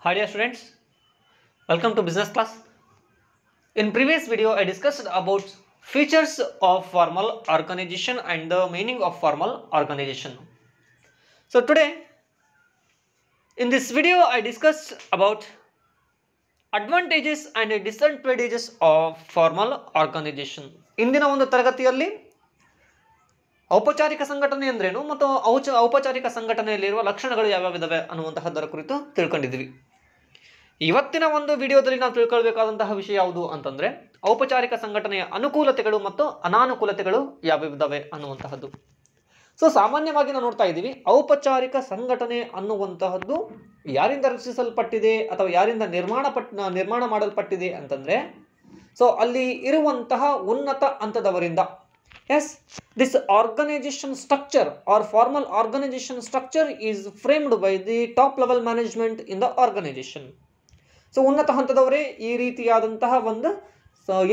Hi dear students, welcome to business class. In previous video, I discussed about features of formal organization and the meaning of formal organization. So today, in this video, I discussed about advantages advantages and disadvantages of formal organisation ಇಂದಿನ the ತರಗತಿಯಲ್ಲಿ ಔಪಚಾರಿಕ ಸಂಘಟನೆ ಅಂದ್ರೇನು ಮತ್ತು ಔಚ ಔಪಚಾರಿಕ ಸಂಘಟನೆಯಲ್ಲಿರುವ ಲಕ್ಷಣಗಳು ಯಾವ್ಯಾವಿದಾವೆ ಅನ್ನುವಂತಹದ್ದರ ಕುರಿತು ತಿಳ್ಕೊಂಡಿದ್ದೀವಿ ಇವತ್ತಿನ ಒಂದು ವಿಡಿಯೋದಲ್ಲಿ ನಾವು ತಿಳ್ಕೊಳ್ಬೇಕಾದಂತಹ ವಿಷಯ ಯಾವುದು ಅಂತಂದ್ರೆ ಔಪಚಾರಿಕ ಸಂಘಟನೆಯ ಅನುಕೂಲತೆಗಳು ಮತ್ತು ಅನಾನುಕೂಲತೆಗಳು ಯಾವಿದ್ದಾವೆ ಅನ್ನುವಂತಹದ್ದು ಸೊ ಸಾಮಾನ್ಯವಾಗಿ ನಾವು ನೋಡ್ತಾ ಇದ್ದೀವಿ ಔಪಚಾರಿಕ ಸಂಘಟನೆ ಅನ್ನುವಂತಹದ್ದು ಯಾರಿಂದ ರಚಿಸಲ್ಪಟ್ಟಿದೆ ಅಥವಾ ಯಾರಿಂದ ನಿರ್ಮಾಣ ಪಟ್ ನಿರ್ಮಾಣ ಮಾಡಲ್ಪಟ್ಟಿದೆ ಅಂತಂದ್ರೆ ಸೊ ಅಲ್ಲಿ ಇರುವಂತಹ ಉನ್ನತ ಹಂತದವರಿಂದ as this organisation structure are formal organisation structure is framed by the top level management in the organisation so ಉನ್ನತ ಹಂತದವರೇ ಈ ರೀತಿಯಾದಂತಹ ಒಂದು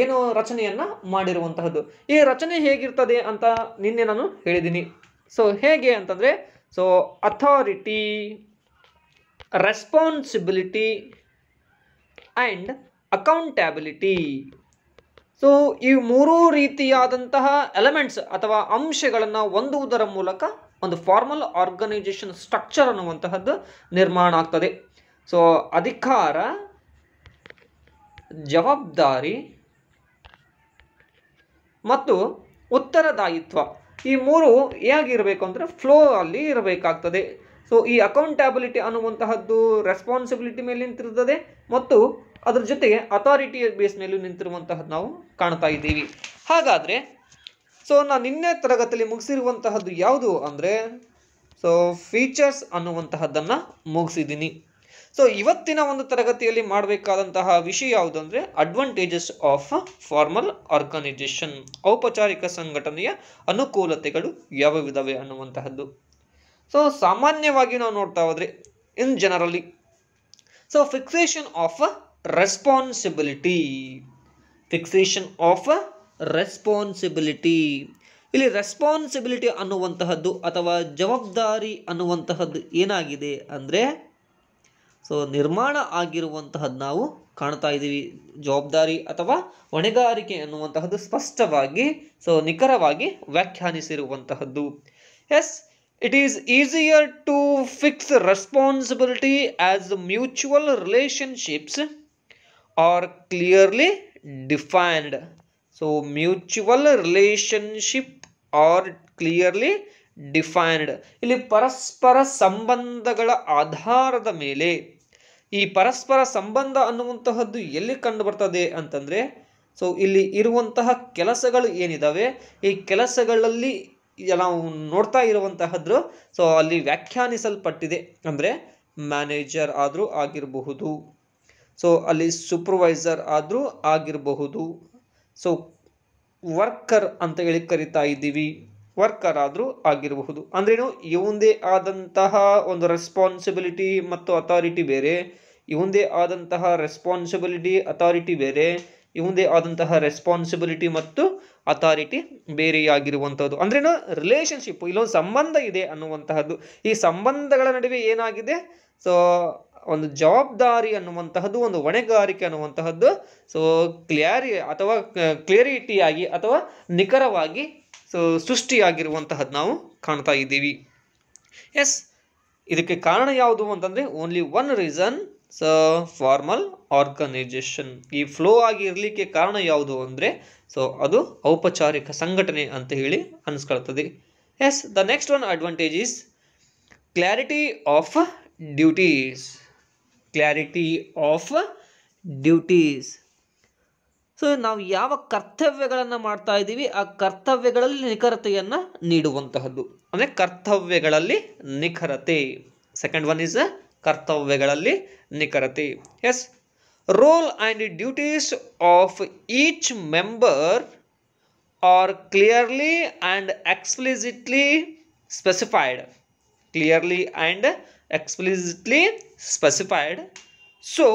ಏನು ರಚನೆಯನ್ನು ಮಾಡಿರುವಂತಹದ್ದು ಈ ರಚನೆ ಹೇಗಿರ್ತದೆ ಅಂತ ನಿನ್ನೆ ನಾನು ಹೇಳಿದ್ದೀನಿ ಸೊ ಹೇಗೆ ಅಂತಂದರೆ so authority responsibility and accountability so ಈ ಮೂರೂ ರೀತಿಯಾದಂತಹ ಎಲೆಮೆಂಟ್ಸ್ ಅಥವಾ ಅಂಶಗಳನ್ನು ಹೊಂದುವುದರ ಮೂಲಕ ಒಂದು ಫಾರ್ಮಲ್ ಆರ್ಗನೈಜೇಷನ್ ಸ್ಟ್ರಕ್ಚರ್ ಅನ್ನುವಂತಹದ್ದು ನಿರ್ಮಾಣ ಆಗ್ತದೆ ಸೊ ಅಧಿಕಾರ ಜವಾಬ್ದಾರಿ ಮತ್ತು ಉತ್ತರದಾಯಿತ್ವ ಈ ಮೂರು ಹೇಗಿರಬೇಕು ಅಂದರೆ ಫ್ಲೋ ಅಲ್ಲಿ ಇರಬೇಕಾಗ್ತದೆ ಸೊ ಈ ಅಕೌಂಟಬಿಲಿಟಿ ಅನ್ನುವಂತಹದ್ದು ರೆಸ್ಪಾನ್ಸಿಬಿಲಿಟಿ ಮೇಲೆ ನಿಂತಿರ್ತದೆ ಮತ್ತು ಅದರ ಜೊತೆಗೆ ಅಥಾರಿಟಿ ಬೇಸ್ ಮೇಲೂ ನಿಂತಿರುವಂತಹದ್ದು ನಾವು ಕಾಣ್ತಾ ಇದ್ದೀವಿ ಹಾಗಾದರೆ ಸೊ ನಾನು ನಿನ್ನೆ ತರಗತಿಯಲ್ಲಿ ಮುಗಿಸಿರುವಂತಹದ್ದು ಯಾವುದು ಅಂದರೆ ಸೊ ಫೀಚರ್ಸ್ ಅನ್ನುವಂತಹದ್ದನ್ನು ಮುಗಿಸಿದ್ದೀನಿ ಸೊ ಇವತ್ತಿನ ಒಂದು ತರಗತಿಯಲ್ಲಿ ಮಾಡಬೇಕಾದಂತಹ ವಿಷಯ ಯಾವುದು ಅಡ್ವಾಂಟೇಜಸ್ ಆಫ್ ಫಾರ್ಮಲ್ ಆರ್ಗನೈಜೇಷನ್ ಔಪಚಾರಿಕ ಸಂಘಟನೆಯ ಅನುಕೂಲತೆಗಳು ಯಾವ ವಿಧವೆ ಅನ್ನುವಂತಹದ್ದು ಸೊ ಸಾಮಾನ್ಯವಾಗಿ ನಾವು ನೋಡ್ತಾ ಹೋದ್ರೆ in generally so fixation of responsibility fixation of responsibility ಇಲ್ಲಿ ರೆಸ್ಪಾನ್ಸಿಬಿಲಿಟಿ ಅನ್ನುವಂತಹದ್ದು ಅಥವಾ ಜವಾಬ್ದಾರಿ ಅನ್ನುವಂತಹದ್ದು ಏನಾಗಿದೆ ಅಂದರೆ ಸೊ ನಿರ್ಮಾಣ ಆಗಿರುವಂತಹದ್ದು ನಾವು ಕಾಣ್ತಾ ಇದ್ದೀವಿ ಜವಾಬ್ದಾರಿ ಅಥವಾ ಹೊಣೆಗಾರಿಕೆ ಅನ್ನುವಂತಹದ್ದು ಸ್ಪಷ್ಟವಾಗಿ ಸೊ ನಿಖರವಾಗಿ ವ್ಯಾಖ್ಯಾನಿಸಿರುವಂತಹದ್ದು yes it is easier to fix responsibility as mutual relationships are clearly defined so mutual relationship are clearly defined ಇಲ್ಲಿ ಪರಸ್ಪರ ಸಂಬಂಧಗಳ ಆಧಾರದ ಮೇಲೆ ಈ ಪರಸ್ಪರ ಸಂಬಂಧ ಅನ್ನುವಂತಹದ್ದು ಎಲ್ಲಿ ಕಂಡು ಬರ್ತದೆ ಅಂತಂದರೆ ಸೊ ಇಲ್ಲಿ ಇರುವಂತಹ ಕೆಲಸಗಳು ಏನಿದ್ದಾವೆ ಈ ಕೆಲಸಗಳಲ್ಲಿ ನಾವು ನೋಡ್ತಾ ಇರುವಂತಹದ್ರು ಸೊ ಅಲ್ಲಿ ವ್ಯಾಖ್ಯಾನಿಸಲ್ಪಟ್ಟಿದೆ ಅಂದರೆ ಮ್ಯಾನೇಜರ್ ಆದರೂ ಆಗಿರಬಹುದು ಸೊ ಅಲ್ಲಿ ಸೂಪರ್ವೈಸರ್ ಆದರೂ ಆಗಿರಬಹುದು ಸೊ ವರ್ಕರ್ ಅಂತ ಹೇಳಿ ಕರಿತಾ ಇದ್ದೀವಿ ವರ್ಕರ್ ಆದರೂ ಆಗಿರಬಹುದು ಅಂದ್ರೇನು ಇವಂದೇ ಆದಂತಹ ಒಂದು ರೆಸ್ಪಾನ್ಸಿಬಿಲಿಟಿ ಮತ್ತು ಅಥಾರಿಟಿ ಬೇರೆ ಇವಂದೇ ಆದಂತಹ ರೆಸ್ಪಾನ್ಸಿಬಿಲಿಟಿ ಅಥಾರಿಟಿ ಬೇರೆ ಇವಂದೇ ಆದಂತಹ ರೆಸ್ಪಾನ್ಸಿಬಿಲಿಟಿ ಮತ್ತು ಅಥಾರಿಟಿ ಬೇರೆಯಾಗಿರುವಂಥದ್ದು ಅಂದ್ರೇನು ರಿಲೇಷನ್ಶಿಪ್ ಇಲ್ಲೊಂದು ಸಂಬಂಧ ಇದೆ ಅನ್ನುವಂತಹದ್ದು ಈ ಸಂಬಂಧಗಳ ನಡುವೆ ಏನಾಗಿದೆ ಸೊ ಒಂದು ಜವಾಬ್ದಾರಿ ಅನ್ನುವಂತಹದ್ದು ಒಂದು ಹೊಣೆಗಾರಿಕೆ ಅನ್ನುವಂತಹದ್ದು ಸೊ ಕ್ಲ್ಯಾರಿ ಅಥವಾ ಕ್ಲಿಯರಿಟಿಯಾಗಿ ಅಥವಾ ನಿಖರವಾಗಿ ಸೃಷ್ಟಿಯಾಗಿರುವಂತಹದ್ದು ನಾವು ಕಾಣ್ತಾ ಇದ್ದೀವಿ ಎಸ್ ಇದಕ್ಕೆ ಕಾರಣ ಯಾವುದು ಅಂತಂದರೆ only one reason so formal organisation ಈ ಫ್ಲೋ ಆಗಿರಲಿಕ್ಕೆ ಕಾರಣ ಯಾವುದು ಅಂದರೆ ಸೊ ಅದು ಔಪಚಾರಿಕ ಸಂಘಟನೆ ಅಂತ ಹೇಳಿ ಅನಿಸ್ಕೊಳ್ತದೆ yes the next one advantage is clarity of duties clarity of duties so ನಾವು ಯಾವ ಕರ್ತವ್ಯಗಳನ್ನು ಮಾಡ್ತಾ ಇದ್ದೀವಿ ಆ ಕರ್ತವ್ಯಗಳಲ್ಲಿ ನಿಖರತೆಯನ್ನು ನೀಡುವಂತಹದ್ದು ಅಂದರೆ ಕರ್ತವ್ಯಗಳಲ್ಲಿ ನಿಖರತೆ ಸೆಕೆಂಡ್ ಒನ್ ಈಸ್ ಕರ್ತವ್ಯಗಳಲ್ಲಿ ನಿಖರತೆ yes role and duties of each member are clearly and explicitly specified clearly and explicitly specified so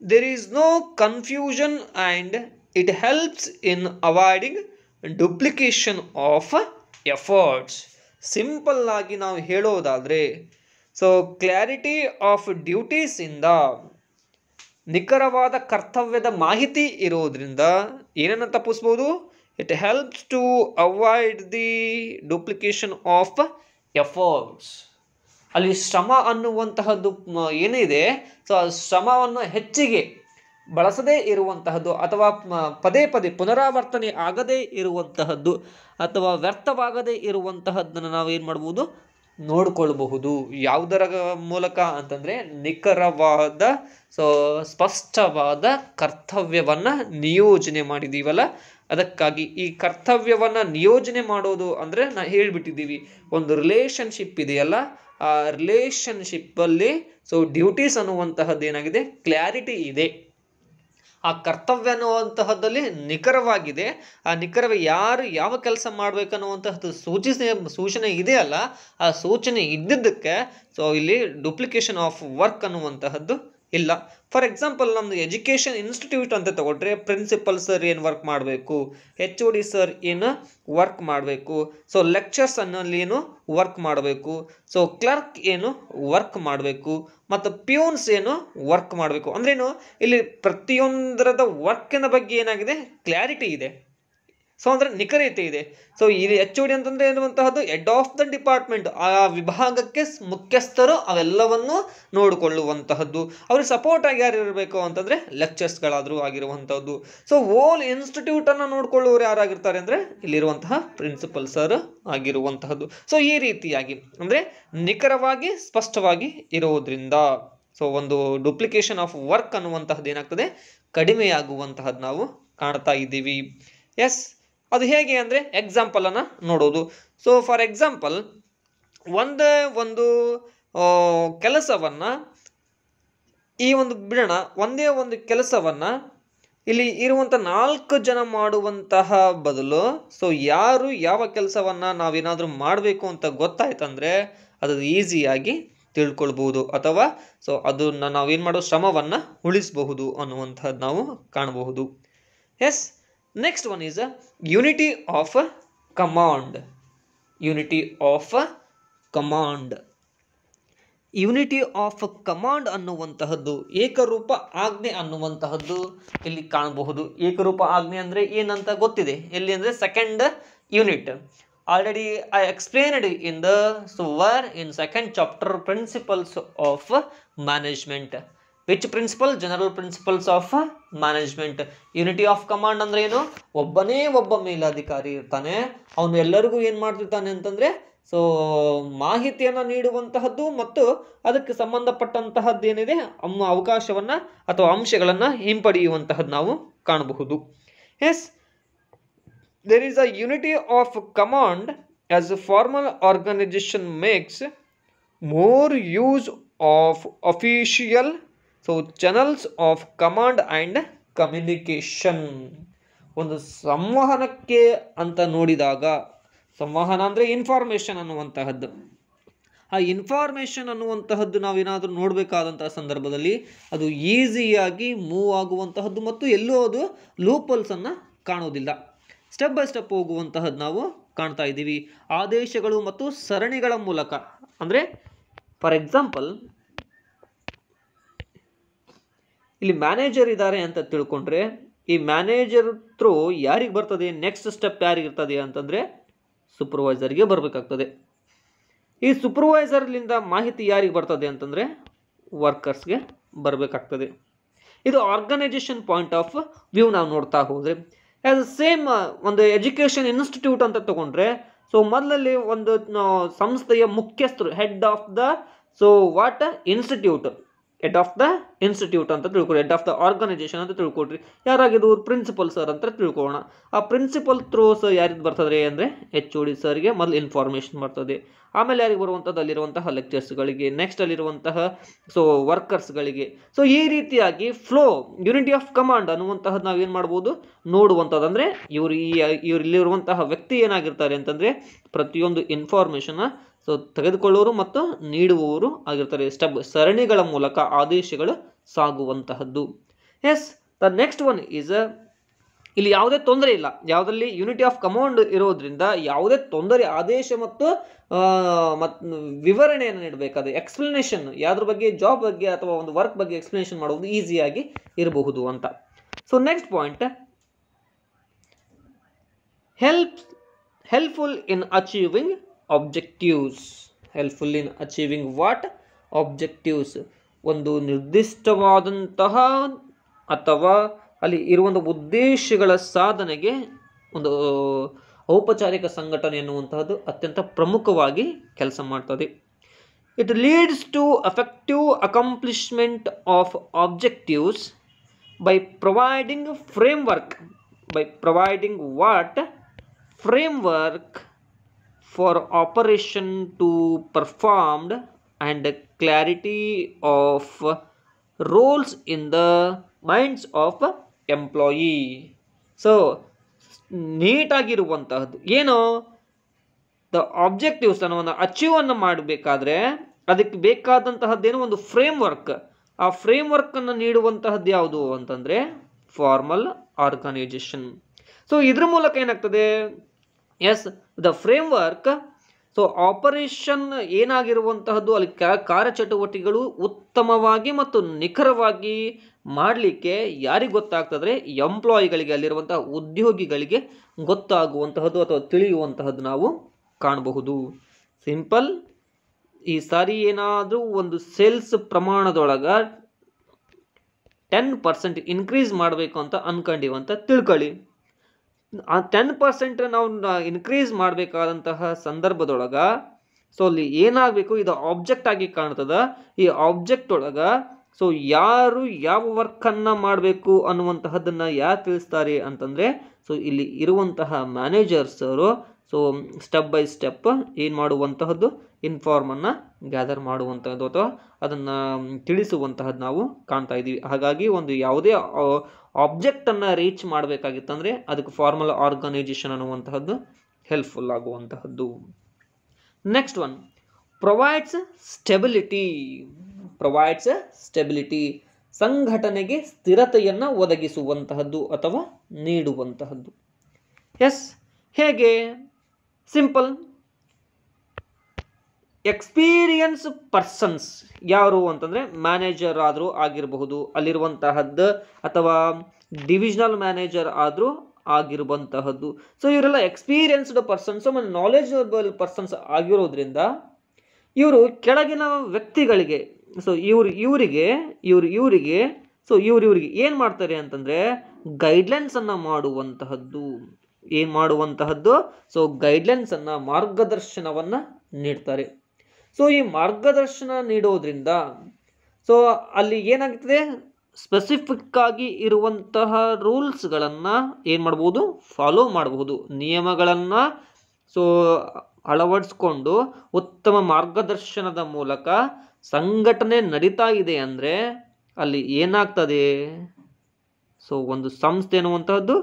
there is no confusion and it helps in avoiding duplication of efforts simple ಆಗಿ ನಾವು ಹೇಳೋದಾದರೆ so clarity of ಡ್ಯೂಟೀಸಿಂದ ನಿಖರವಾದ ಕರ್ತವ್ಯದ ಮಾಹಿತಿ ಇರೋದ್ರಿಂದ ಏನನ್ನು ತಪ್ಪಿಸ್ಬೋದು it helps to avoid the duplication of efforts ಅಲ್ಲಿ ಶ್ರಮ ಅನ್ನುವಂತಹದ್ದು ಏನಿದೆ ಸೊ ಆ ಶ್ರಮವನ್ನು ಹೆಚ್ಚಿಗೆ ಬಳಸದೇ ಇರುವಂತಹದ್ದು ಅಥವಾ ಪದೇ ಪದೇ ಪುನರಾವರ್ತನೆ ಆಗದೇ ಇರುವಂತಹದ್ದು ಅಥವಾ ವ್ಯರ್ಥವಾಗದೇ ಇರುವಂತಹದ್ದನ್ನು ನಾವು ಏನು ಮಾಡ್ಬೋದು ನೋಡಿಕೊಳ್ಬಹುದು ಯಾವುದರ ಮೂಲಕ ಅಂತಂದರೆ ನಿಖರವಾದ ಸೊ ಸ್ಪಷ್ಟವಾದ ಕರ್ತವ್ಯವನ್ನು ನಿಯೋಜನೆ ಮಾಡಿದ್ದೀವಲ್ಲ ಅದಕ್ಕಾಗಿ ಈ ಕರ್ತವ್ಯವನ್ನು ನಿಯೋಜನೆ ಮಾಡೋದು ಅಂದರೆ ನಾ ಹೇಳಿಬಿಟ್ಟಿದ್ದೀವಿ ಒಂದು ರಿಲೇಷನ್ಶಿಪ್ ಇದೆಯಲ್ಲ ಆ ರಿಲೇಷನ್ಶಿಪ್ಪಲ್ಲಿ ಸೊ ಡ್ಯೂಟೀಸ್ ಅನ್ನುವಂತಹದ್ದು ಏನಾಗಿದೆ ಕ್ಲಾರಿಟಿ ಇದೆ ಆ ಕರ್ತವ್ಯ ಅನ್ನುವಂತಹದ್ದಲ್ಲಿ ನಿಖರವಾಗಿದೆ ಆ ನಿಖರವ ಯಾರು ಯಾವ ಕೆಲಸ ಅನ್ನುವಂತಹದ್ದು ಸೂಚಿಸ ಸೂಚನೆ ಇದೆಯಲ್ಲ ಆ ಸೂಚನೆ ಇದ್ದಿದ್ದಕ್ಕೆ ಸೊ ಇಲ್ಲಿ ಡುಪ್ಲಿಕೇಶನ್ ಆಫ್ ವರ್ಕ್ ಅನ್ನುವಂತಹದ್ದು ಇಲ್ಲ ಫಾರ್ ಎಕ್ಸಾಂಪಲ್ ನಮ್ಮದು ಎಜುಕೇಷನ್ ಇನ್ಸ್ಟಿಟ್ಯೂಟ್ ಅಂತ ತಗೊಂಡ್ರೆ ಪ್ರಿನ್ಸಿಪಲ್ ಸರ್ ಏನು ವರ್ಕ್ ಮಾಡಬೇಕು ಎಚ್ ಓ ಡಿ ಸರ್ ಏನು ವರ್ಕ್ ಮಾಡಬೇಕು ಸೊ ಲೆಕ್ಚರ್ಸ್ ಅನ್ನಲ್ಲಿ ಏನು ವರ್ಕ್ ಮಾಡಬೇಕು ಸೊ ಕ್ಲರ್ಕ್ ಏನು ವರ್ಕ್ ಮಾಡಬೇಕು ಮತ್ತು ಪ್ಯೂನ್ಸ್ ಏನು ವರ್ಕ್ ಮಾಡಬೇಕು ಅಂದ್ರೇನು ಇಲ್ಲಿ ಪ್ರತಿಯೊಂದರದ ವರ್ಕಿನ ಬಗ್ಗೆ ಏನಾಗಿದೆ ಕ್ಲಾರಿಟಿ ಇದೆ ಸೊ ಅಂದರೆ ನಿಖರತೆ ಇದೆ ಸೊ ಇದು ಎಚ್ ಡಿ ಅಂತಂದರೆ ಎನ್ನುವಂತಹದ್ದು ಹೆಡ್ ಆಫ್ ದ ಡಿಪಾರ್ಟ್ಮೆಂಟ್ ಆ ವಿಭಾಗಕ್ಕೆ ಮುಖ್ಯಸ್ಥರು ಅವೆಲ್ಲವನ್ನು ನೋಡಿಕೊಳ್ಳುವಂತಹದ್ದು ಅವ್ರಿಗೆ ಸಪೋರ್ಟ್ ಆಗಿ ಯಾರು ಇರಬೇಕು ಅಂತಂದರೆ ಲೆಕ್ಚರ್ಸ್ಗಳಾದರೂ ಆಗಿರುವಂಥದ್ದು ಸೊ ಓಲ್ ಇನ್ಸ್ಟಿಟ್ಯೂಟನ್ನು ನೋಡಿಕೊಳ್ಳುವರು ಯಾರಾಗಿರ್ತಾರೆ ಅಂದರೆ ಇಲ್ಲಿರುವಂತಹ ಪ್ರಿನ್ಸಿಪಲ್ ಸರ್ ಆಗಿರುವಂತಹದ್ದು ಸೊ ಈ ರೀತಿಯಾಗಿ ಅಂದರೆ ನಿಖರವಾಗಿ ಸ್ಪಷ್ಟವಾಗಿ ಇರೋದ್ರಿಂದ ಸೊ ಒಂದು ಡೂಪ್ಲಿಕೇಶನ್ ಆಫ್ ವರ್ಕ್ ಅನ್ನುವಂತಹದ್ದು ಏನಾಗ್ತದೆ ಕಡಿಮೆಯಾಗುವಂತಹದ್ದು ನಾವು ಕಾಣ್ತಾ ಇದ್ದೀವಿ ಎಸ್ ಅದು ಹೇಗೆ ಅಂದರೆ ಎಕ್ಸಾಂಪಲನ್ನು ನೋಡೋದು ಸೊ ಫಾರ್ ಎಕ್ಸಾಂಪಲ್ ಒಂದೇ ಒಂದು ಕೆಲಸವನ್ನು ಈ ಒಂದು ಬಿಡೋಣ ಒಂದೇ ಒಂದು ಕೆಲಸವನ್ನು ಇಲ್ಲಿ ಇರುವಂಥ ನಾಲ್ಕು ಜನ ಮಾಡುವಂತಹ ಬದಲು ಸೊ ಯಾರು ಯಾವ ಕೆಲಸವನ್ನು ನಾವೇನಾದರೂ ಮಾಡಬೇಕು ಅಂತ ಗೊತ್ತಾಯ್ತಂದರೆ ಅದು ಈಸಿಯಾಗಿ ತಿಳ್ಕೊಳ್ಬಹುದು ಅಥವಾ ಸೊ ಅದನ್ನು ನಾವೇನು ಮಾಡೋ ಶ್ರಮವನ್ನು ಉಳಿಸಬಹುದು ಅನ್ನುವಂಥದ್ದು ನಾವು ಕಾಣಬಹುದು yes next one is unity of command unity of command unity of command ಅನ್ನುವಂತಹದ್ದು ಏಕರೂಪ ಆಜ್ಞೆ ಅನ್ನುವಂತಹದ್ದು ಇಲ್ಲಿ ಕಾಣಬಹುದು ಏಕರೂಪ ಆಜ್ಞೆ ಅಂದರೆ ಏನಂತ ಗೊತ್ತಿದೆ ಎಲ್ಲಿ ಅಂದರೆ second unit already I explained in the ಸುವರ್ in second chapter principles of management which principle general principles of management unity of command ಅಂದ್ರೆ ಏನು ಒಬ್ಬನೇ ಒಬ್ಬ ಮೇಲಾಧಿಕಾರಿ ಇರ್ತಾನೆ ಅವನು ಎಲ್ಲರಿಗೂ ಏನು ಮಾಡ್ತಿರ್ತಾನೆ ಅಂತಂದರೆ ಸೊ ಮಾಹಿತಿಯನ್ನು ನೀಡುವಂತಹದ್ದು ಮತ್ತು ಅದಕ್ಕೆ ಸಂಬಂಧಪಟ್ಟಂತಹದ್ದು ಏನಿದೆ ಅವಕಾಶವನ್ನು ಅಥವಾ ಅಂಶಗಳನ್ನು ಹಿಂಪಡೆಯುವಂತಹದ್ದು ನಾವು ಕಾಣಬಹುದು yes there is a unity of command as a formal organisation makes more use of official so channels of command and communication ಒಂದು ಸಂವಹನಕ್ಕೆ ಅಂತ ನೋಡಿದಾಗ ಸಂವಹನ ಅಂದರೆ ಇನ್ಫಾರ್ಮೇಷನ್ ಅನ್ನುವಂತಹದ್ದು ಆ ಇನ್ಫಾರ್ಮೇಷನ್ ಅನ್ನುವಂತಹದ್ದು ನಾವೇನಾದರೂ ನೋಡಬೇಕಾದಂತಹ ಸಂದರ್ಭದಲ್ಲಿ ಅದು ಈಸಿಯಾಗಿ ಮೂವ್ ಆಗುವಂತಹದ್ದು ಮತ್ತು ಎಲ್ಲೂ ಅದು ಲೂಪಲ್ಸನ್ನು ಕಾಣೋದಿಲ್ಲ ಸ್ಟೆಪ್ ಬೈ ಸ್ಟೆಪ್ ಹೋಗುವಂತಹದ್ದು ನಾವು ಕಾಣ್ತಾ ಇದ್ದೀವಿ ಆದೇಶಗಳು ಮತ್ತು ಸರಣಿಗಳ ಮೂಲಕ ಅಂದರೆ ಫಾರ್ ಎಕ್ಸಾಂಪಲ್ ಇಲ್ಲಿ ಮ್ಯಾನೇಜರ್ ಇದ್ದಾರೆ ಅಂತ ತಿಳ್ಕೊಂಡ್ರೆ ಈ ಮ್ಯಾನೇಜರ್ ಥ್ರೂ ಯಾರಿಗೆ ಬರ್ತದೆ ನೆಕ್ಸ್ಟ್ ಸ್ಟೆಪ್ ಯಾರಿಗಿರ್ತದೆ ಅಂತಂದರೆ ಸೂಪರ್ವೈಸರ್ಗೆ ಬರಬೇಕಾಗ್ತದೆ ಈ ಸೂಪರ್ವೈಸರ್ಲಿಂದ ಮಾಹಿತಿ ಯಾರಿಗೆ ಬರ್ತದೆ ಅಂತಂದರೆ ವರ್ಕರ್ಸ್ಗೆ ಬರಬೇಕಾಗ್ತದೆ ಇದು ಆರ್ಗನೈಜೇಷನ್ ಪಾಯಿಂಟ್ ಆಫ್ ವ್ಯೂ ನಾವು ನೋಡ್ತಾ ಹೋದರೆ ಆ್ಯಸ್ ಸೇಮ್ ಒಂದು ಎಜುಕೇಷನ್ ಇನ್ಸ್ಟಿಟ್ಯೂಟ್ ಅಂತ ತಗೊಂಡ್ರೆ ಸೊ ಮೊದಲಲ್ಲಿ ಒಂದು ಸಂಸ್ಥೆಯ ಮುಖ್ಯಸ್ಥರು head of the so what institute head of the institute ಅಂತ ತಿಳ್ಕೊಡಿ ಹೆಡ್ ಆಫ್ ದ ಆರ್ಗನೈಸೇಷನ್ ಅಂತ ತಿಳ್ಕೊಡ್ರಿ ಯಾರಾಗಿರ್ಬೋದು ಪ್ರಿನ್ಸಿಪಲ್ ಸರ್ ಅಂತ ತಿಳ್ಕೊಳ್ಳೋಣ ಆ ಪ್ರಿನ್ಸಿಪಲ್ ಥ್ರೂ ಸರ್ ಯಾರಿದ್ದು ಬರ್ತದೆ ಅಂದರೆ ಎಚ್ ಓ ಡಿ ಸರ್ಗೆ ಮೊದಲು ಇನ್ಫಾರ್ಮೇಷನ್ ಬರ್ತದೆ ಆಮೇಲೆ ಯಾರಿಗೆ ಬರುವಂಥದ್ದು ಅಲ್ಲಿರುವಂತಹ ಲೆಕ್ಚರ್ಸ್ಗಳಿಗೆ ನೆಕ್ಸ್ಟ್ ಅಲ್ಲಿರುವಂತಹ ಸೊ ವರ್ಕರ್ಸ್ಗಳಿಗೆ ಸೊ ಈ ರೀತಿಯಾಗಿ ಫ್ಲೋ ಯೂನಿಟಿ ಆಫ್ ಕಮಾಂಡ್ ಅನ್ನುವಂತಹದ್ದು ನಾವೇನು ಮಾಡ್ಬೋದು ನೋಡುವಂಥದ್ದು ಅಂದರೆ ಇವರು ಈ ಇವರು ಇಲ್ಲಿರುವಂತಹ ವ್ಯಕ್ತಿ ಏನಾಗಿರ್ತಾರೆ ಅಂತಂದರೆ ಪ್ರತಿಯೊಂದು ಇನ್ಫಾರ್ಮೇಷನ್ನ ಸೊ ತೆಗೆದುಕೊಳ್ಳೋರು ಮತ್ತು ನೀಡುವವರು ಆಗಿರ್ತಾರೆ ಸ್ಟಬ್ ಸರಣಿಗಳ ಮೂಲಕ ಆದೇಶಗಳು ಸಾಗುವಂತಹದ್ದು yes the next one is a ಇಲ್ಲಿ ಯಾವುದೇ ತೊಂದರೆ ಇಲ್ಲ ಯಾವುದರಲ್ಲಿ ಯೂನಿಟಿ ಆಫ್ ಕಮಾಂಡ್ ಇರೋದ್ರಿಂದ ಯಾವುದೇ ತೊಂದರೆ ಆದೇಶ ಮತ್ತು ಮತ್ತು ವಿವರಣೆಯನ್ನು ನೀಡಬೇಕಾದ್ರೆ ಎಕ್ಸ್ಪ್ಲನೇಷನ್ ಯಾವ್ದ್ರ ಬಗ್ಗೆ ಜಾಬ್ ಬಗ್ಗೆ ಅಥವಾ ಒಂದು ವರ್ಕ್ ಬಗ್ಗೆ ಎಕ್ಸ್ಪ್ಲನೇಷನ್ ಮಾಡುವುದು ಈಸಿಯಾಗಿ ಇರಬಹುದು ಅಂತ so next point help helpful in achieving objectives helpful in achieving what objectives ಒಂದು ನಿರ್ದಿಷ್ಟವಾದಂತಹ ಅಥವಾ ಅಲ್ಲಿ ಇರುವಂಥ ಉದ್ದೇಶಗಳ ಸಾಧನೆಗೆ ಒಂದು ಔಪಚಾರಿಕ ಸಂಘಟನೆ ಎನ್ನುವಂತಹದ್ದು ಅತ್ಯಂತ ಪ್ರಮುಖವಾಗಿ ಕೆಲಸ ಮಾಡ್ತದೆ it leads to effective accomplishment of objectives by providing framework by providing what framework for operation to performed and clarity of roles in the minds of employee so ನೀಟಾಗಿರುವಂತಹದ್ದು ಏನು ದ ಆಬ್ಜೆಕ್ಟಿವ್ಸ್ ಅಚೀವ್ ಅಚೀವನ್ನು ಮಾಡಬೇಕಾದ್ರೆ ಅದಕ್ಕೆ ಬೇಕಾದಂತಹದ್ದೇನು ಒಂದು framework ಆ ಫ್ರೇಮ್ ವರ್ಕನ್ನು ನೀಡುವಂತಹದ್ದು ಯಾವುದು ಅಂತಂದರೆ ಫಾರ್ಮಲ್ ಆರ್ಗನೈಜೇಷನ್ ಸೊ ಇದ್ರ ಮೂಲಕ ಏನಾಗ್ತದೆ yes the framework so operation ಏನಾಗಿರುವಂತಹದ್ದು ಅಲ್ಲಿ ಕಾರ್ಯಚಟುವಟಿಕೆಗಳು ಉತ್ತಮವಾಗಿ ಮತ್ತು ನಿಖರವಾಗಿ ಮಾಡಲಿಕ್ಕೆ ಯಾರಿಗೆ ಗೊತ್ತಾಗ್ತದ್ರೆ ಎಂಪ್ಲಾಯಿಗಳಿಗೆ ಅಲ್ಲಿರುವಂಥ ಉದ್ಯೋಗಿಗಳಿಗೆ ಗೊತ್ತಾಗುವಂತಹದ್ದು ಅಥವಾ ತಿಳಿಯುವಂತಹದ್ದು ನಾವು ಕಾಣಬಹುದು ಸಿಂಪಲ್ ಈ ಸಾರಿ ಏನಾದರೂ ಒಂದು ಸೇಲ್ಸ್ ಪ್ರಮಾಣದೊಳಗೆ ಟೆನ್ ಪರ್ಸೆಂಟ್ ಇನ್ಕ್ರೀಸ್ ಮಾಡಬೇಕು ಅಂತ ಅನ್ಕೊಂಡಿವಂತ ತಿಳ್ಕೊಳ್ಳಿ ಆ ಟೆನ್ ಪರ್ಸೆಂಟ್ ನಾವು ಇನ್ಕ್ರೀಸ್ ಮಾಡಬೇಕಾದಂತಹ ಸಂದರ್ಭದೊಳಗೆ ಸೊ ಅಲ್ಲಿ ಏನಾಗಬೇಕು ಇದು ಆಬ್ಜೆಕ್ಟ್ ಆಗಿ ಕಾಣ್ತದ ಈ ಆಬ್ಜೆಕ್ಟ್ ಒಳಗೆ ಸೊ ಯಾರು ಯಾವ ವರ್ಕನ್ನು ಮಾಡಬೇಕು ಅನ್ನುವಂತಹದ್ದನ್ನು ಯಾರು ತಿಳಿಸ್ತಾರೆ ಅಂತಂದರೆ ಸೊ ಇಲ್ಲಿ ಇರುವಂತಹ ಮ್ಯಾನೇಜರ್ಸ್ ಅವರು ಸೊ ಸ್ಟೆಪ್ ಬೈ ಸ್ಟೆಪ್ ಏನು ಮಾಡುವಂತಹದ್ದು ಇನ್ಫಾರ್ಮನ್ನು ಗ್ಯಾದರ್ ಮಾಡುವಂಥದ್ದು ಅಥವಾ ಅದನ್ನು ತಿಳಿಸುವಂತಹದ್ದು ನಾವು ಕಾಣ್ತಾ ಇದ್ದೀವಿ ಹಾಗಾಗಿ ಒಂದು ಯಾವುದೇ ಆಬ್ಜೆಕ್ಟನ್ನು ರೀಚ್ ಮಾಡಬೇಕಾಗಿತ್ತಂದರೆ ಅದಕ್ಕೆ ಫಾರ್ಮಲ್ ಆರ್ಗನೈಜೇಷನ್ ಅನ್ನುವಂತಹದ್ದು ಹೆಲ್ಪ್ಫುಲ್ ಆಗುವಂತಹದ್ದು next one provides stability provides a stability ಸಂಘಟನೆಗೆ ಸ್ಥಿರತೆಯನ್ನು ಒದಗಿಸುವಂತಹದ್ದು ಅಥವಾ ನೀಡುವಂತಹದ್ದು ಎಸ್ ಹೇಗೆ ಸಿಂಪಲ್ ಎಕ್ಸ್ಪೀರಿಯನ್ಸ್ ಪರ್ಸನ್ಸ್ ಯಾರು ಅಂತಂದರೆ ಮ್ಯಾನೇಜರ್ ಆದರೂ ಆಗಿರಬಹುದು ಅಲ್ಲಿರುವಂತಹದ್ದು ಅಥವಾ ಡಿವಿಷನಲ್ ಮ್ಯಾನೇಜರ್ ಆದರೂ ಆಗಿರುವಂತಹದ್ದು ಸೊ ಇವರೆಲ್ಲ ಎಕ್ಸ್ಪೀರಿಯನ್ಸ್ಡ್ ಪರ್ಸನ್ಸ್ ಮತ್ತು ನಾಲೆಜಬಲ್ ಪರ್ಸನ್ಸ್ ಆಗಿರೋದ್ರಿಂದ ಇವರು ಕೆಳಗಿನ ವ್ಯಕ್ತಿಗಳಿಗೆ ಸೊ ಇವ್ರು ಇವರಿಗೆ ಇವ್ರು ಇವರಿಗೆ ಸೊ ಇವ್ರು ಇವರಿಗೆ ಏನು ಮಾಡ್ತಾರೆ ಅಂತಂದರೆ ಗೈಡ್ಲೈನ್ಸನ್ನು ಮಾಡುವಂತಹದ್ದು ಏನು ಮಾಡುವಂತಹದ್ದು ಸೊ ಗೈಡ್ಲೈನ್ಸನ್ನು ಮಾರ್ಗದರ್ಶನವನ್ನು ನೀಡ್ತಾರೆ ಸೊ ಈ ಮಾರ್ಗದರ್ಶನ ನೀಡೋದ್ರಿಂದ ಸೊ ಅಲ್ಲಿ ಏನಾಗ್ತದೆ ಸ್ಪೆಸಿಫಿಕ್ಕಾಗಿ ಇರುವಂತಹ ರೂಲ್ಸ್ಗಳನ್ನು ಏನು ಮಾಡ್ಬೋದು ಫಾಲೋ ಮಾಡಬಹುದು ನಿಯಮಗಳನ್ನು ಸೊ ಅಳವಡಿಸ್ಕೊಂಡು ಉತ್ತಮ ಮಾರ್ಗದರ್ಶನದ ಮೂಲಕ ಸಂಘಟನೆ ನಡೀತಾ ಇದೆ ಅಂದರೆ ಅಲ್ಲಿ ಏನಾಗ್ತದೆ ಸೊ ಒಂದು ಸಂಸ್ಥೆ ಅನ್ನುವಂಥದ್ದು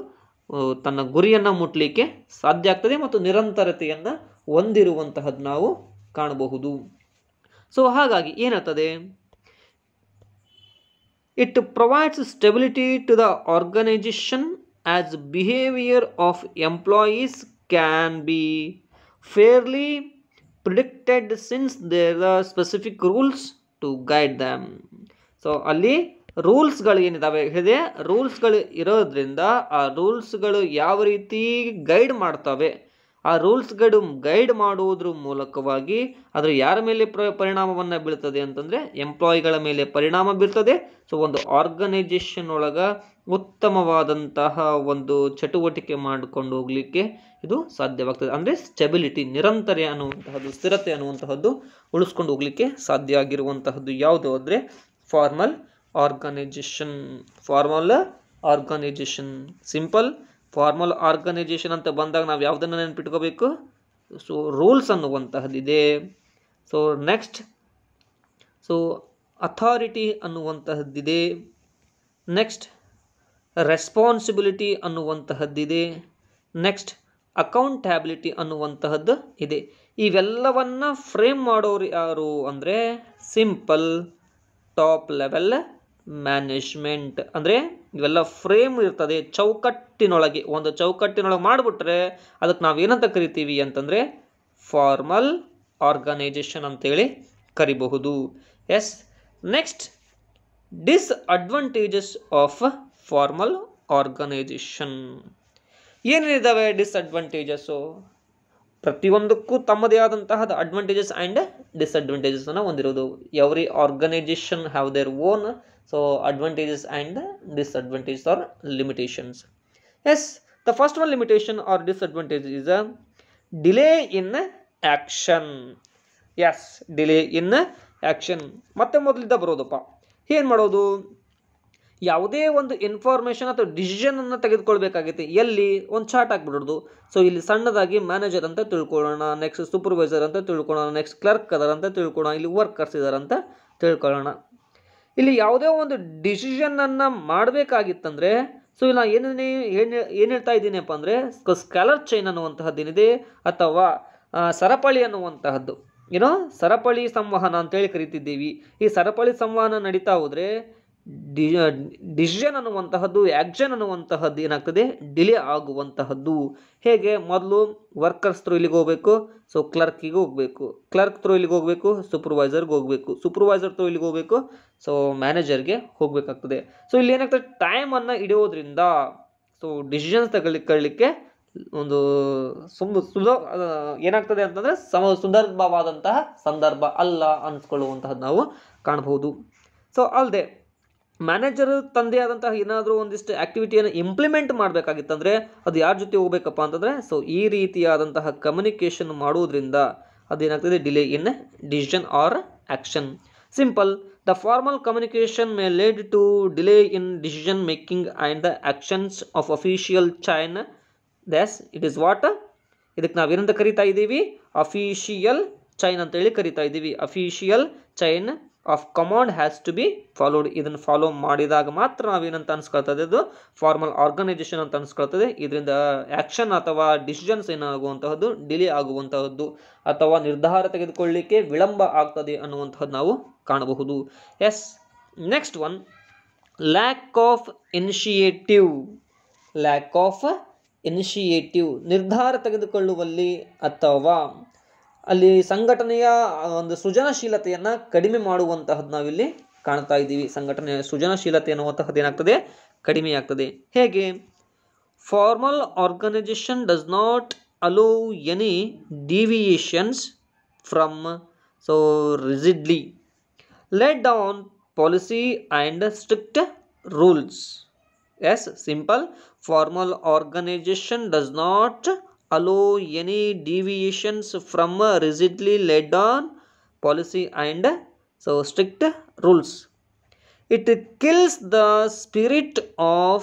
ತನ್ನ ಗುರಿಯನ್ನು ಮುಟ್ಲಿಕ್ಕೆ ಸಾಧ್ಯ ಆಗ್ತದೆ ಮತ್ತು ನಿರಂತರತೆಯನ್ನು ಹೊಂದಿರುವಂತಹದ್ದು ನಾವು ಕಾಣಬಹುದು ಸೊ ಹಾಗಾಗಿ ಏನಾಗ್ತದೆ it provides stability to the organisation as behaviour of employees can be fairly predicted since there the specific rules to guide them so ಅಲ್ಲಿ ರೂಲ್ಸ್ಗಳು ಏನಿದ್ದಾವೆ ಇದೆ ರೂಲ್ಸ್ಗಳು ಇರೋದ್ರಿಂದ ಆ ರೂಲ್ಸ್ಗಳು ಯಾವ ರೀತಿ ಗೈಡ್ ಮಾಡ್ತವೆ ಆ ರೂಲ್ಸ್ಗಳು ಗೈಡ್ ಮಾಡುವುದ್ರ ಮೂಲಕವಾಗಿ ಅದರ ಯಾರ ಮೇಲೆ ಪ್ರ ಪರಿಣಾಮವನ್ನು ಬೀಳ್ತದೆ ಅಂತಂದರೆ ಎಂಪ್ಲಾಯಿಗಳ ಮೇಲೆ ಪರಿಣಾಮ ಬೀರ್ತದೆ ಸೊ ಒಂದು ಆರ್ಗನೈಜೇಷನ್ ಒಳಗೆ ಉತ್ತಮವಾದಂತಹ ಒಂದು ಚಟುವಟಿಕೆ ಮಾಡಿಕೊಂಡು ಹೋಗಲಿಕ್ಕೆ ಇದು ಸಾಧ್ಯವಾಗ್ತದೆ ಅಂದರೆ ಸ್ಟೆಬಿಲಿಟಿ ನಿರಂತರ ಅನ್ನುವಂತಹದ್ದು ಸ್ಥಿರತೆ ಅನ್ನುವಂತಹದ್ದು ಉಳಿಸ್ಕೊಂಡು ಹೋಗಲಿಕ್ಕೆ ಸಾಧ್ಯ ಆಗಿರುವಂತಹದ್ದು ಯಾವುದು ಅಂದರೆ formal organisation formal organisation simple formal organisation ಅಂತ ಬಂದಾಗ ನಾವು ಯಾವುದನ್ನು ನೆನಪಿಟ್ಕೋಬೇಕು ಸೊ ರೂಲ್ಸ್ ಅನ್ನುವಂತಹದ್ದಿದೆ ಸೊ ನೆಕ್ಸ್ಟ್ ಸೊ ಅಥಾರಿಟಿ ಅನ್ನುವಂತಹದ್ದಿದೆ ನೆಕ್ಸ್ಟ್ ರೆಸ್ಪಾನ್ಸಿಬಿಲಿಟಿ ಅನ್ನುವಂತಹದ್ದಿದೆ ನೆಕ್ಸ್ಟ್ ಅಕೌಂಟ್ಯಾಬಿಲಿಟಿ ಅನ್ನುವಂತಹದ್ದು ಇದೆ ಇವೆಲ್ಲವನ್ನು ಫ್ರೇಮ್ ಮಾಡೋರು ಯಾರು ಅಂದರೆ ಸಿಂಪಲ್ ಟಾಪ್ ಲೆವೆಲ್ ಮ್ಯಾನೇಜ್ಮೆಂಟ್ ಅಂದರೆ ಇವೆಲ್ಲ ಫ್ರೇಮ್ ಇರ್ತದೆ ಚೌಕಟ್ಟಿನೊಳಗೆ ಒಂದು ಚೌಕಟ್ಟಿನೊಳಗೆ ಮಾಡಿಬಿಟ್ರೆ ಅದಕ್ಕೆ ನಾವೇನಂತ ಕರಿತೀವಿ ಅಂತಂದರೆ ಫಾರ್ಮಲ್ ಆರ್ಗನೈಜೇಷನ್ ಅಂತೇಳಿ ಕರಿಬಹುದು yes next disadvantages of formal organisation ಏನೇನಿದ್ದಾವೆ ಡಿಸ್ಅಡ್ವಾಂಟೇಜಸ್ಸು ಪ್ರತಿಯೊಂದಕ್ಕೂ ತಮ್ಮದೇ ಆದಂತಹ ಅಡ್ವಾಂಟೇಜಸ್ ಆ್ಯಂಡ್ ಡಿಸ್ಅಡ್ವಾಂಟೇಜಸನ್ನು ಹೊಂದಿರೋದು every organisation have their own so advantages and disadvantages or limitations yes the first one limitation or disadvantage is a delay in action yes delay in action ಮತ್ತೆ ಮೊದಲಿದ್ದ ಬರೋದಪ್ಪ ಏನು ಮಾಡೋದು ಯಾವುದೇ ಒಂದು ಇನ್ಫಾರ್ಮೇಷನ್ ಅಥವಾ ಡಿಸಿಷನನ್ನು ತೆಗೆದುಕೊಳ್ಬೇಕಾಗಿತ್ತು ಎಲ್ಲಿ ಒಂದು ಚಾರ್ಟ್ ಹಾಕ್ಬಿಡೋದು ಸೊ ಇಲ್ಲಿ ಸಣ್ಣದಾಗಿ ಮ್ಯಾನೇಜರ್ ಅಂತ ತಿಳ್ಕೊಳ್ಳೋಣ ನೆಕ್ಸ್ಟ್ ಸೂಪರ್ವೈಸರ್ ಅಂತ ತಿಳ್ಕೊಳ್ಳೋಣ ನೆಕ್ಸ್ಟ್ ಕ್ಲರ್ಕ್ ಅದರ ಅಂತ ತಿಳ್ಕೊಳ್ಳೋಣ ಇಲ್ಲಿ ವರ್ಕರ್ಸ್ ಇದಾರೆ ಅಂತ ತಿಳ್ಕೊಳ್ಳೋಣ ಇಲ್ಲಿ ಯಾವುದೇ ಒಂದು ಡಿಸಿಷನನ್ನು ಮಾಡಬೇಕಾಗಿತ್ತಂದರೆ ಸೊ ನಾನು ಏನೇ ಏನು ಏನು ಹೇಳ್ತಾ ಇದ್ದೀನಪ್ಪ ಅಂದರೆ ಸ್ಕಾಲರ್ ಚೈನ್ ಅನ್ನುವಂತಹದ್ದೇನಿದೆ ಅಥವಾ ಸರಪಳಿ ಅನ್ನುವಂತಹದ್ದು ಏನೋ ಸರಪಳಿ ಸಂವಹನ ಅಂತೇಳಿ ಕರಿತಿದ್ದೀವಿ ಈ ಸರಪಳಿ ಸಂವಹನ ನಡೀತಾ ಹೋದರೆ ಡಿ ಡಿಸಿಷನ್ ಅನ್ನುವಂತಹದ್ದು ಆ್ಯಕ್ಷನ್ ಅನ್ನುವಂತಹದ್ದು ಏನಾಗ್ತದೆ ಡಿಲೇ ಆಗುವಂತಹದ್ದು ಹೇಗೆ ಮೊದಲು ವರ್ಕರ್ಸ್ ಥ್ರೂ ಇಲ್ಲಿಗೆ ಹೋಗಬೇಕು ಸೊ ಕ್ಲರ್ಕಿಗೆ ಹೋಗಬೇಕು ಕ್ಲರ್ಕ್ ಥ್ರೂ ಇಲ್ಲಿಗೆ ಹೋಗಬೇಕು ಸೂಪರ್ವೈಸರ್ಗೆ ಹೋಗಬೇಕು ಸೂಪರ್ವೈಸರ್ ಥ್ರೂ ಇಲ್ಲಿಗೆ ಹೋಗಬೇಕು ಸೊ ಮ್ಯಾನೇಜರ್ಗೆ ಹೋಗಬೇಕಾಗ್ತದೆ ಸೊ ಇಲ್ಲಿ ಏನಾಗ್ತದೆ ಟೈಮನ್ನು ಇಡೋದ್ರಿಂದ ಸೊ ಡಿಸಿಷನ್ಸ್ ತಗೊಳ್ಳಿಕೊಳ್ಳಿಕ್ಕೆ ಒಂದು ಸುಮ್ಮ ಸುಲಭ ಏನಾಗ್ತದೆ ಅಂತಂದರೆ ಸಮ ಸುಂದರ್ಭವಾದಂತಹ ಸಂದರ್ಭ ಅಲ್ಲ ಅನ್ಸ್ಕೊಳ್ಳುವಂತಹದ್ದು ನಾವು ಕಾಣಬಹುದು ಸೊ ಅಲ್ಲದೆ ಮ್ಯಾನೇಜರ್ ತಂದೆ ಆದಂತಹ ಏನಾದರೂ ಒಂದಿಷ್ಟು ಆ್ಯಕ್ಟಿವಿಟಿಯನ್ನು ಇಂಪ್ಲಿಮೆಂಟ್ ಮಾಡಬೇಕಾಗಿತ್ತಂದರೆ ಅದು ಯಾರ ಜೊತೆ ಹೋಗಬೇಕಪ್ಪ ಅಂತಂದರೆ ಸೊ ಈ ರೀತಿಯಾದಂತಹ ಕಮ್ಯುನಿಕೇಷನ್ ಮಾಡೋದ್ರಿಂದ ಅದೇನಾಗ್ತದೆ delay in decision or action simple the formal communication may lead to delay in decision making and the actions of official chain that's it is what ಇದಕ್ಕೆ ನಾವೇನಂತ ಕರಿತಾ ಇದ್ದೀವಿ ಅಫಿಷಿಯಲ್ ಚೈನ್ ಅಂತೇಳಿ ಕರಿತಾ ಇದ್ದೀವಿ official chain of command has to be followed ಇದನ್ನು follow ಮಾಡಿದಾಗ ಮಾತ್ರ ನಾವೇನಂತ ಅನ್ಸ್ಕೊಳ್ತದೆ ಅದು ಫಾರ್ಮಲ್ ಆರ್ಗನೈಜೇಷನ್ ಅಂತ ಅನ್ಸ್ಕೊಳ್ತದೆ ಇದರಿಂದ ಆ್ಯಕ್ಷನ್ ಅಥವಾ ಡಿಸಿಷನ್ಸ್ ಏನಾಗುವಂತಹದ್ದು ಡಿಲೇ ಆಗುವಂತಹದ್ದು ಅಥವಾ ನಿರ್ಧಾರ ತೆಗೆದುಕೊಳ್ಳಲಿಕ್ಕೆ ವಿಳಂಬ ಆಗ್ತದೆ ಅನ್ನುವಂಥದ್ದು ನಾವು ಕಾಣಬಹುದು yes next one lack of initiative lack of initiative ನಿರ್ಧಾರ ತೆಗೆದುಕೊಳ್ಳುವಲ್ಲಿ ಅಥವಾ ಅಲ್ಲಿ ಸಂಘಟನೆಯ ಒಂದು ಸೃಜನಶೀಲತೆಯನ್ನು ಕಡಿಮೆ ಮಾಡುವಂತಹದ್ದು ನಾವಿಲ್ಲಿ ಕಾಣ್ತಾ ಇದ್ದೀವಿ ಸಂಘಟನೆ ಸೃಜನಶೀಲತೆ ಅನ್ನುವಂತಹದ್ದು ಏನಾಗ್ತದೆ ಕಡಿಮೆ ಆಗ್ತದೆ ಹೇಗೆ formal organisation does not allow any deviations from so rigidly let down policy and strict rules yes simple formal organisation does not allow any deviations from a rigidly laid on policy and so strict rules. It kills the spirit of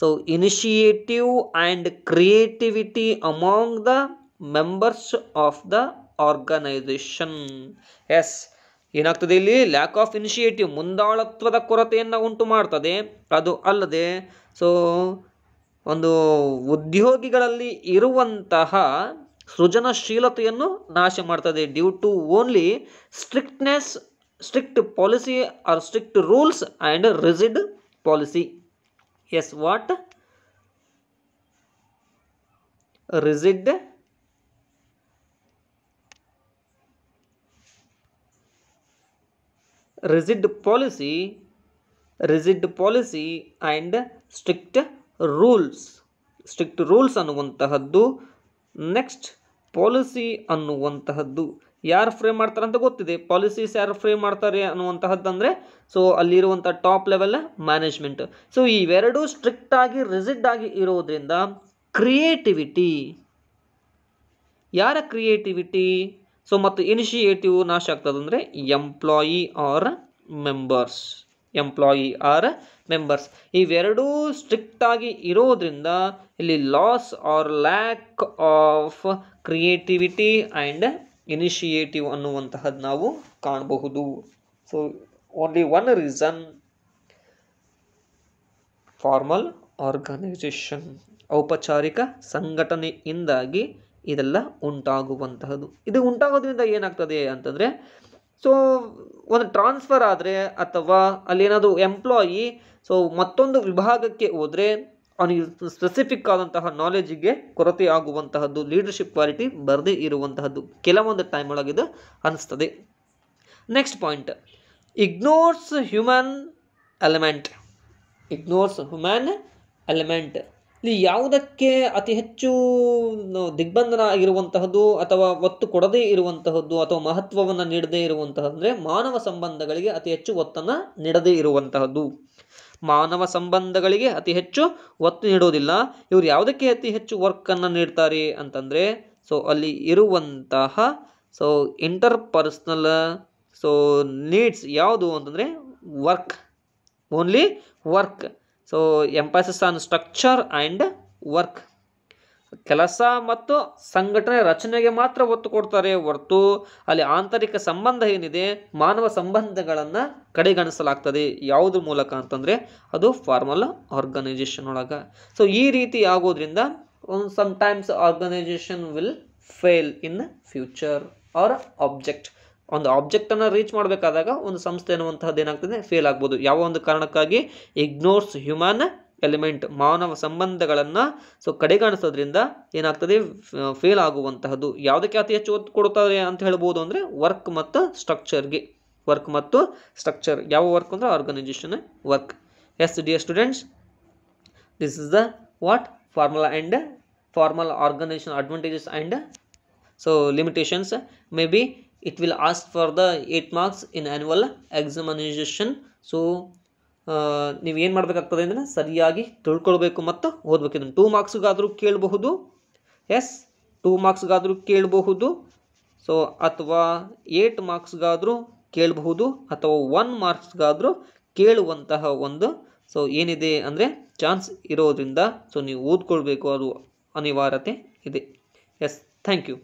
so initiative and creativity among the members of the organization yes ಏನಾಗ್ತದೆ ಇಲ್ಲಿ lac of initiative ಮುಂದಾಳತ್ವದ ಕೊರತೆಯನ್ನು ಉಂಟು ಮಾಡ್ತದೆ ಅದು ಅಲ್ಲದೆ so ಒಂದು ಉದ್ಯೋಗಿಗಳಲ್ಲಿ ಇರುವಂತಹ ಸೃಜನಶೀಲತೆಯನ್ನು ನಾಶ ಮಾಡ್ತದೆ due to only strictness strict policy or strict rules and rigid policy yes what rigid rigid policy rigid policy and strict rules strict rules ಅನ್ನುವಂತಹದ್ದು ನೆಕ್ಸ್ಟ್ ಪಾಲಿಸಿ ಅನ್ನುವಂತಹದ್ದು ಯಾರು ಫ್ರೇಮ್ ಮಾಡ್ತಾರೆ ಅಂತ ಗೊತ್ತಿದೆ ಪಾಲಿಸೀಸ್ ಯಾರು ಫ್ರೇಮ್ ಮಾಡ್ತಾರೆ ಅನ್ನುವಂತಹದ್ದು ಅಂದರೆ ಸೊ ಅಲ್ಲಿರುವಂಥ ಟಾಪ್ ಲೆವೆಲ್ ಮ್ಯಾನೇಜ್ಮೆಂಟ್ ಸೊ ಇವೆರಡೂ ಸ್ಟ್ರಿಕ್ಟ್ ಆಗಿ ರಿಜಿಡ್ ಆಗಿ ಇರೋದ್ರಿಂದ ಕ್ರಿಯೇಟಿವಿಟಿ ಯಾರ ಕ್ರಿಯೇಟಿವಿಟಿ ಸೊ ಮತ್ತು ಇನಿಷಿಯೇಟಿವ್ ನಾಶ ಆಗ್ತದಂದರೆ employee R members employee R members ಇವೆರಡೂ ಸ್ಟ್ರಿಕ್ಟಾಗಿ ಇರೋದ್ರಿಂದ ಇಲ್ಲಿ loss R lack of creativity and initiative ಅನ್ನುವಂತಹದ್ದು ನಾವು ಕಾಣಬಹುದು so only one reason formal organisation ಔಪಚಾರಿಕ ಸಂಘಟನೆಯಿಂದಾಗಿ ಇದೆಲ್ಲ ಉಂಟಾಗುವಂತಹದ್ದು ಇದು ಉಂಟಾಗೋದ್ರಿಂದ ಏನಾಗ್ತದೆ ಅಂತಂದರೆ ಸೊ ಒಂದು ಟ್ರಾನ್ಸ್ಫರ್ ಆದರೆ ಅಥವಾ ಅಲ್ಲೇನಾದರೂ ಎಂಪ್ಲಾಯಿ ಸೊ ಮತ್ತೊಂದು ವಿಭಾಗಕ್ಕೆ ಹೋದರೆ ಅವನಿಗೆ ಸ್ಪೆಸಿಫಿಕ್ ಆದಂತಹ ನಾಲೆಜಿಗೆ ಕೊರತೆ ಆಗುವಂತಹದ್ದು ಲೀಡರ್ಶಿಪ್ ಕ್ವಾಲಿಟಿ ಬರದೇ ಇರುವಂತಹದ್ದು ಕೆಲವೊಂದು ಟೈಮ್ ಒಳಗಿದು ಅನಿಸ್ತದೆ next point ignores human element ignores human element ಇಲ್ಲಿ ಯಾವುದಕ್ಕೆ ಅತಿ ಹೆಚ್ಚು ದಿಗ್ಬಂಧನ ಆಗಿರುವಂತಹದ್ದು ಅಥವಾ ಒತ್ತು ಕೊಡದೇ ಇರುವಂತಹದ್ದು ಅಥವಾ ಮಹತ್ವವನ್ನು ನೀಡದೇ ಇರುವಂತಹದ್ದು ಅಂದರೆ ಮಾನವ ಸಂಬಂಧಗಳಿಗೆ ಅತಿ ಹೆಚ್ಚು ಒತ್ತನ್ನು ನೀಡದೇ ಇರುವಂತಹದ್ದು ಮಾನವ ಸಂಬಂಧಗಳಿಗೆ ಅತಿ ಹೆಚ್ಚು ಒತ್ತು ನೀಡೋದಿಲ್ಲ ಇವರು ಯಾವುದಕ್ಕೆ ಅತಿ ಹೆಚ್ಚು ವರ್ಕನ್ನು ನೀಡ್ತಾರೆ ಅಂತಂದರೆ ಸೊ ಅಲ್ಲಿ ಇರುವಂತಹ so interpersonal personal so needs ಯಾವುದು ಅಂತಂದರೆ work only work so emphasis on structure and work ಕೆಲಸ ಮತ್ತು ಸಂಘಟನೆ ರಚನೆಗೆ ಮಾತ್ರ ಒತ್ತು ಕೊಡ್ತಾರೆ ಹೊರತು ಅಲ್ಲಿ ಆಂತರಿಕ ಸಂಬಂಧ ಏನಿದೆ ಮಾನವ ಸಂಬಂಧಗಳನ್ನು ಕಡೆಗಣಿಸಲಾಗ್ತದೆ ಯಾವುದ್ರ ಮೂಲಕ ಅಂತಂದರೆ ಅದು ಫಾರ್ಮಲ್ ಆರ್ಗನೈಜೇಷನ್ ಒಳಗೆ ಸೊ ಈ ರೀತಿ ಆಗೋದ್ರಿಂದ sometimes organisation will fail in future or object ಒಂದು ಆಬ್ಜೆಕ್ಟನ್ನು ರೀಚ್ ಮಾಡಬೇಕಾದಾಗ ಒಂದು ಸಂಸ್ಥೆ ಅನ್ನುವಂಥದ್ದು ಏನಾಗ್ತದೆ ಫೇಲ್ ಆಗ್ಬೋದು ಯಾವ ಒಂದು ಕಾರಣಕ್ಕಾಗಿ ಇಗ್ನೋರ್ಸ್ ಹ್ಯೂಮನ್ ಎಲಿಮೆಂಟ್ ಮಾನವ ಸಂಬಂಧಗಳನ್ನು ಸೊ ಕಡೆಗಾಣಿಸೋದ್ರಿಂದ ಏನಾಗ್ತದೆ ಫೇಲ್ ಆಗುವಂತಹದ್ದು ಯಾವುದಕ್ಕೆ ಅತಿ ಹೆಚ್ಚು ಒತ್ತು ಕೊಡುತ್ತಾರೆ ಅಂತ ಹೇಳ್ಬೋದು ಅಂದರೆ ವರ್ಕ್ ಮತ್ತು ಸ್ಟ್ರಕ್ಚರ್ಗೆ ವರ್ಕ್ ಮತ್ತು ಸ್ಟ್ರಕ್ಚರ್ ಯಾವ ವರ್ಕ್ ಅಂದರೆ organisation work yes D A students this is the what formula and formal organisation advantages and so limitations may be it will ask for the 8 marks in annual examination so ನೀವು ಏನು ಮಾಡಬೇಕಾಗ್ತದೆ ಅಂದರೆ ಸರಿಯಾಗಿ ತಿಳ್ಕೊಳ್ಬೇಕು ಮತ್ತು ಓದಬೇಕು ಇದನ್ನು ಟೂ ಮಾರ್ಕ್ಸ್ಗಾದರೂ ಕೇಳಬಹುದು ಎಸ್ ಟೂ ಮಾರ್ಕ್ಸ್ಗಾದರೂ ಕೇಳಬಹುದು ಸೊ ಅಥವಾ ಏಟ್ ಮಾರ್ಕ್ಸ್ಗಾದರೂ ಕೇಳಬಹುದು ಅಥವಾ ಒನ್ ಮಾರ್ಕ್ಸ್ಗಾದರೂ ಕೇಳುವಂತಹ ಒಂದು ಸೊ ಏನಿದೆ ಅಂದರೆ ಚಾನ್ಸ್ ಇರೋದ್ರಿಂದ ಸೊ ನೀವು ಓದ್ಕೊಳ್ಬೇಕು ಅದು ಅನಿವಾರ್ಯತೆ ಇದೆ ಎಸ್ ಥ್ಯಾಂಕ್ ಯು